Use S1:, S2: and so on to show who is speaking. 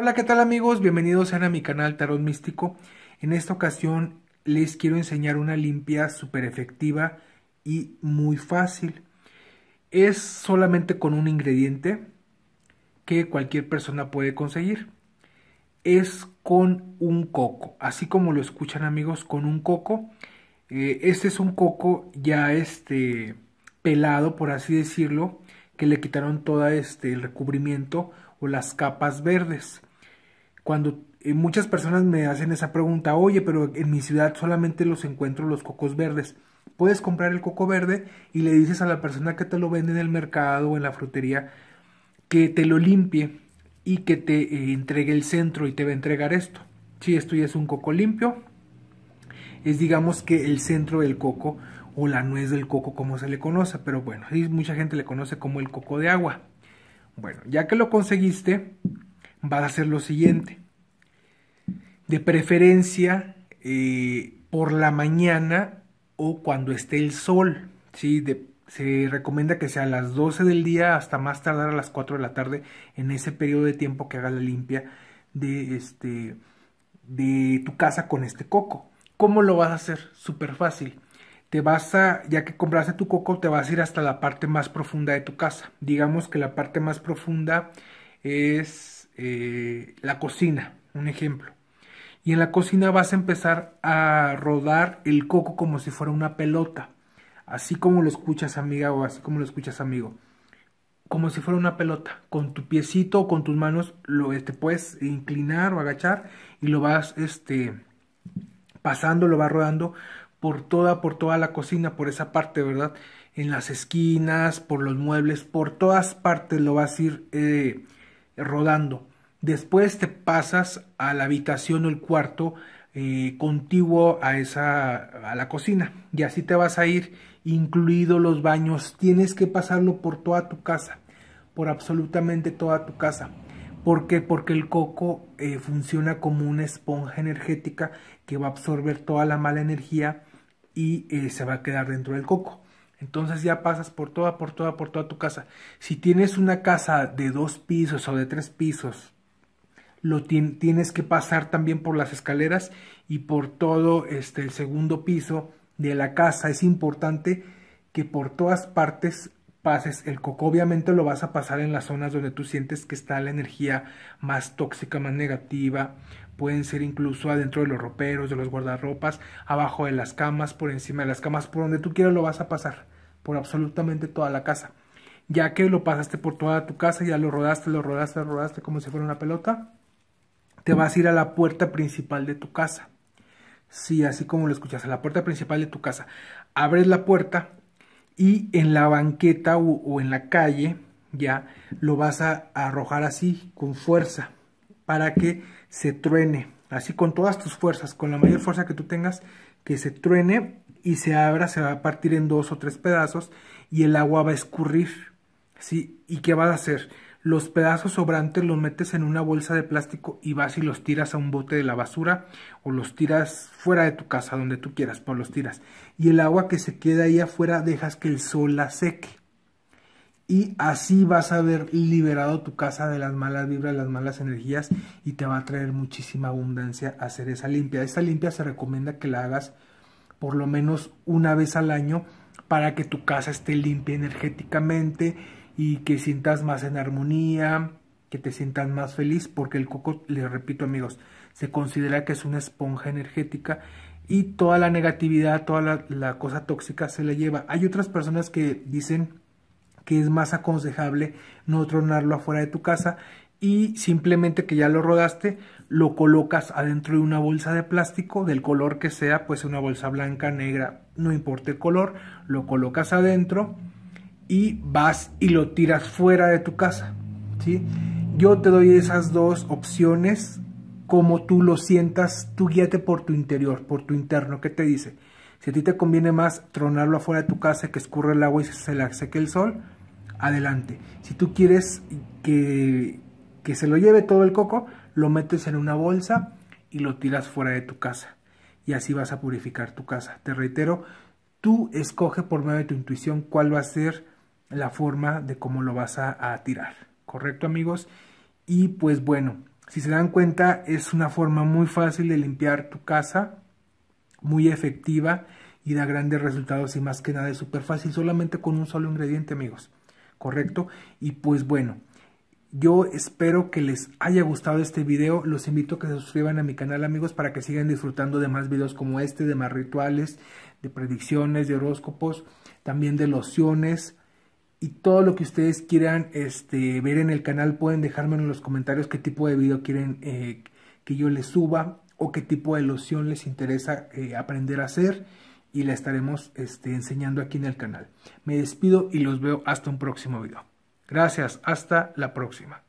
S1: Hola, ¿qué tal amigos? Bienvenidos a mi canal Tarot Místico. En esta ocasión les quiero enseñar una limpia súper efectiva y muy fácil. Es solamente con un ingrediente que cualquier persona puede conseguir. Es con un coco, así como lo escuchan amigos, con un coco. Eh, este es un coco ya este pelado, por así decirlo, que le quitaron todo este el recubrimiento o las capas verdes. Cuando eh, muchas personas me hacen esa pregunta, oye, pero en mi ciudad solamente los encuentro los cocos verdes. Puedes comprar el coco verde y le dices a la persona que te lo vende en el mercado o en la frutería que te lo limpie y que te eh, entregue el centro y te va a entregar esto. Si esto ya es un coco limpio, es digamos que el centro del coco o la nuez del coco como se le conoce, pero bueno, sí, mucha gente le conoce como el coco de agua. Bueno, ya que lo conseguiste, vas a hacer lo siguiente. De preferencia eh, por la mañana o cuando esté el sol. ¿sí? se recomienda que sea a las 12 del día hasta más tardar a las 4 de la tarde en ese periodo de tiempo que haga la limpia de, este, de tu casa con este coco. ¿Cómo lo vas a hacer? Súper fácil. Te vas a, ya que compraste tu coco, te vas a ir hasta la parte más profunda de tu casa. Digamos que la parte más profunda es eh, la cocina, un ejemplo. Y en la cocina vas a empezar a rodar el coco como si fuera una pelota. Así como lo escuchas amiga o así como lo escuchas amigo. Como si fuera una pelota. Con tu piecito o con tus manos lo, eh, te puedes inclinar o agachar y lo vas este, pasando, lo vas rodando por toda, por toda la cocina, por esa parte, ¿verdad? En las esquinas, por los muebles, por todas partes lo vas a ir eh, rodando. Después te pasas a la habitación o el cuarto eh, contiguo a esa a la cocina y así te vas a ir incluido los baños. Tienes que pasarlo por toda tu casa, por absolutamente toda tu casa. porque Porque el coco eh, funciona como una esponja energética que va a absorber toda la mala energía y eh, se va a quedar dentro del coco. Entonces ya pasas por toda, por toda, por toda tu casa. Si tienes una casa de dos pisos o de tres pisos, lo tienes que pasar también por las escaleras y por todo este, el segundo piso de la casa. Es importante que por todas partes pases el coco, obviamente lo vas a pasar en las zonas donde tú sientes que está la energía más tóxica, más negativa. Pueden ser incluso adentro de los roperos, de los guardarropas, abajo de las camas, por encima de las camas, por donde tú quieras lo vas a pasar, por absolutamente toda la casa. Ya que lo pasaste por toda tu casa, ya lo rodaste, lo rodaste, lo rodaste como si fuera una pelota, te vas a ir a la puerta principal de tu casa. Sí, así como lo escuchas, a la puerta principal de tu casa. Abres la puerta y en la banqueta o, en la calle ya lo vas a, arrojar así con fuerza para que se truene, así con todas tus fuerzas, con la mayor fuerza que tú tengas, que se truene y se abra, se va a partir en dos o tres pedazos y el agua va a escurrir, ¿sí? ¿Y qué vas a hacer? los pedazos sobrantes los metes en una bolsa de plástico y vas y los tiras a un bote de la basura o los tiras fuera de tu casa, donde tú quieras, por pues, los tiras. Y el agua que se queda ahí afuera dejas que el sol la seque. Y así vas a haber liberado tu casa de las malas vibras, las malas energías y te va a traer muchísima abundancia hacer esa limpia. Esta limpia se recomienda que la hagas por lo menos una vez al año para que tu casa esté limpia energéticamente y que sientas más en armonía, que te sientas más feliz, porque el coco, les repito amigos, se considera que es una esponja energética y toda la negatividad, toda la, cosa tóxica se la lleva. Hay otras personas que dicen que es más aconsejable no tronarlo afuera de tu casa y simplemente que ya lo rodaste, lo colocas adentro de una bolsa de plástico del color que sea, pues una bolsa blanca, negra, no importa el color, lo colocas adentro y vas y lo tiras fuera de tu casa. ¿sí? Yo te doy esas dos opciones, como tú lo sientas, tú guíate por tu interior, por tu interno, ¿qué te dice? Si a ti te conviene más tronarlo afuera de tu casa, que escurre el agua y se le seque el sol, adelante. Si tú quieres que, que se lo lleve todo el coco, lo metes en una bolsa y lo tiras fuera de tu casa. Y así vas a purificar tu casa. Te reitero, tú escoge por medio de tu intuición cuál va a ser la forma de cómo lo vas a, tirar. ¿Correcto amigos? Y pues bueno, si se dan cuenta es una forma muy fácil de limpiar tu casa, muy efectiva y da grandes resultados y más que nada es súper fácil solamente con un solo ingrediente amigos. ¿Correcto? Y pues bueno, yo espero que les haya gustado este video, los invito a que se suscriban a mi canal amigos para que sigan disfrutando de más videos como este, de más rituales, de predicciones, de horóscopos, también de lociones, y todo lo que ustedes quieran este, ver en el canal pueden dejarme en los comentarios qué tipo de video quieren eh, que yo les suba o qué tipo de loción les interesa eh, aprender a hacer y la estaremos este, enseñando aquí en el canal. Me despido y los veo hasta un próximo video. Gracias, hasta la próxima.